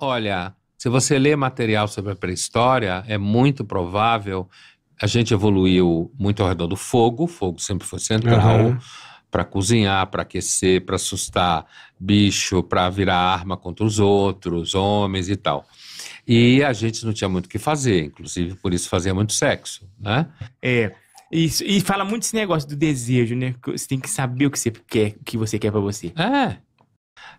Olha, se você lê material sobre a pré-história, é muito provável. A gente evoluiu muito ao redor do fogo, o fogo sempre foi central. Uhum. Para cozinhar, para aquecer, para assustar bicho, para virar arma contra os outros, homens e tal. E a gente não tinha muito o que fazer, inclusive por isso fazia muito sexo, né? É. Isso, e fala muito esse negócio do desejo, né? Você tem que saber o que você quer, o que você quer para você. É.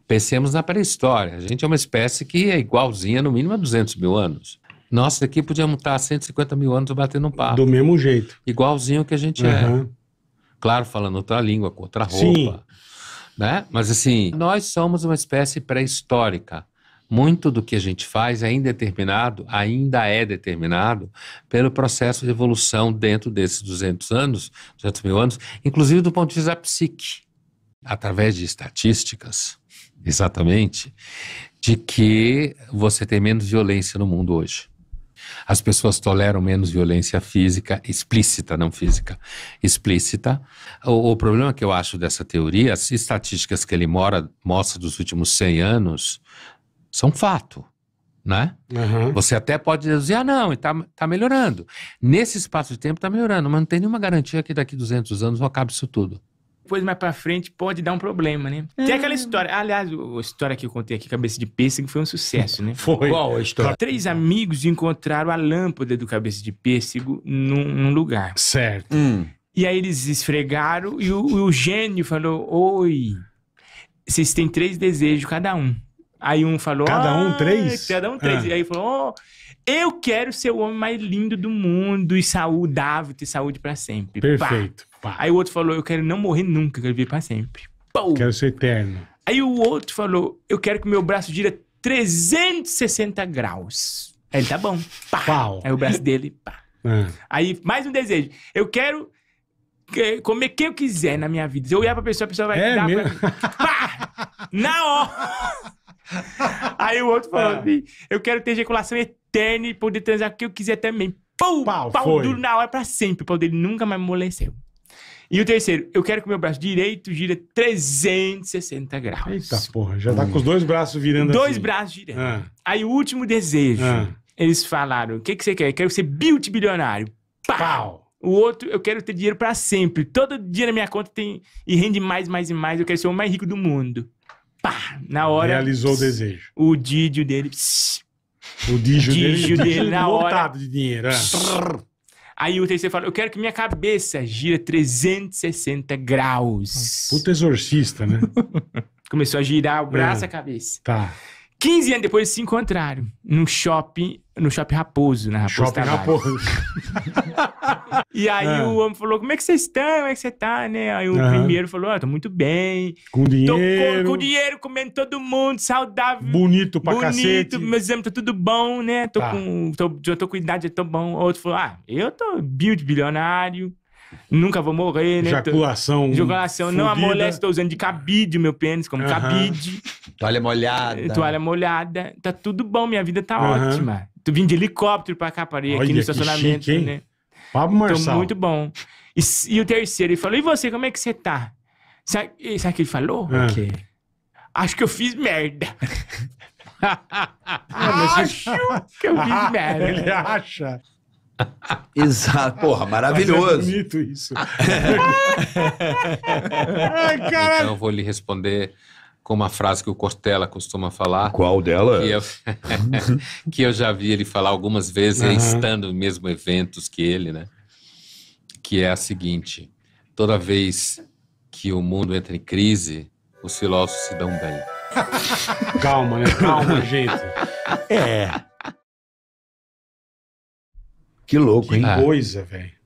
Pensemos na pré-história. A gente é uma espécie que é igualzinha, no mínimo, a 200 mil anos. Nós aqui podíamos estar há 150 mil anos batendo um papo. Do mesmo jeito. Igualzinho que a gente uhum. é. Claro, falando outra língua, com outra roupa. Sim. Né? Mas assim, nós somos uma espécie pré-histórica. Muito do que a gente faz é indeterminado, ainda é determinado pelo processo de evolução dentro desses 200 anos, 200 mil anos, inclusive do ponto de vista da psique. Através de estatísticas, exatamente, de que você tem menos violência no mundo hoje. As pessoas toleram menos violência física, explícita, não física, explícita. O, o problema que eu acho dessa teoria, as estatísticas que ele mora, mostra dos últimos 100 anos, são fato. Né? Uhum. Você até pode dizer, ah, não, está tá melhorando. Nesse espaço de tempo está melhorando, mas não tem nenhuma garantia que daqui 200 anos acabe isso tudo depois, mais pra frente, pode dar um problema, né? É. Tem aquela é. história. Aliás, a história que eu contei aqui, Cabeça de Pêssego, foi um sucesso, né? Foi. Qual a história? Três amigos encontraram a lâmpada do Cabeça de Pêssego num, num lugar. Certo. Hum. E aí eles esfregaram e o, o gênio falou: Oi, vocês têm três desejos cada um. Aí um falou: Cada um ah, três? Cada um três. E ah. aí falou: oh, Eu quero ser o homem mais lindo do mundo e saudável, ter saúde para sempre. Perfeito. Pá. Pá. Aí o outro falou, eu quero não morrer nunca, quero viver pra sempre. Pou! Quero ser eterno. Aí o outro falou, eu quero que meu braço gira 360 graus. Aí ele, tá bom. Pá. Pau. Aí o braço dele, pá. É. Aí, mais um desejo. Eu quero é, comer quem eu quiser na minha vida. Se eu olhar pra pessoa, a pessoa vai é dar mesmo? pra mim. Pá! Na hora! Aí o outro falou é. eu quero ter ejaculação eterna e poder transar o que eu quiser também. Pum! Pau, pau duro na hora pra sempre. O pau dele nunca mais amoleceu. E o terceiro, eu quero que o meu braço direito gira 360 graus. Eita porra, já tá com os dois braços virando Dois assim. braços girando. Ah. Aí o último desejo, ah. eles falaram, o que, que você quer? Eu quero ser multibilionário. Pau! Pau. O outro, eu quero ter dinheiro para sempre. Todo dia na minha conta tem e rende mais, mais e mais. Eu quero ser o mais rico do mundo. Pá! Na hora. Realizou pss, o desejo. O Didio dele. Pss, o Didio, o dele, dele, na hora. de dinheiro. É. Pss, Aí o terceiro fala: Eu quero que minha cabeça gira 360 graus. Puta exorcista, né? Começou a girar o braço e é, a cabeça. Tá. 15 anos depois, eles se encontraram no shopping, no shopping Raposo, na Raposo Shopping Raposo. e aí é. o homem falou, como é que vocês estão? Como é que você tá, né? Aí o uhum. primeiro falou, ah, tô muito bem. Com dinheiro. Com, com, dinheiro, comendo todo mundo, saudável. Bonito pra bonito, cacete. Bonito, meus exames tá tudo bom, né? Tô tá. com, tô, já tô com idade, já tô bom. Outro falou, ah, eu tô build bilionário. Nunca vou morrer, né? Ejaculação. Ejaculação. Não amolece, tô usando de cabide o meu pênis, como uhum. cabide. Toalha molhada. Toalha molhada. Tá tudo bom, minha vida tá uhum. ótima. Tu vim de helicóptero pra cá, parei aqui no estacionamento, chique, né? Pablo Marçal. Tô muito bom. E, e, o terceiro, ele falou, e você, como é que você tá? Sabe, o que ele falou? Ah. O quê? Acho que eu fiz merda. Ah, acho que eu fiz ah, merda. Ele acha. Exato. Porra, maravilhoso. Mas é bonito isso. Ai, cara. Então, eu vou lhe responder com uma frase que o Cortella costuma falar. Qual dela? Que eu, que eu já vi ele falar algumas vezes, uhum. estando em mesmo eventos que ele, né? Que é a seguinte: toda vez que o mundo entra em crise, os filósofos se dão bem. Calma, né? Calma, gente. É. Que louco, que hein? coisa, velho.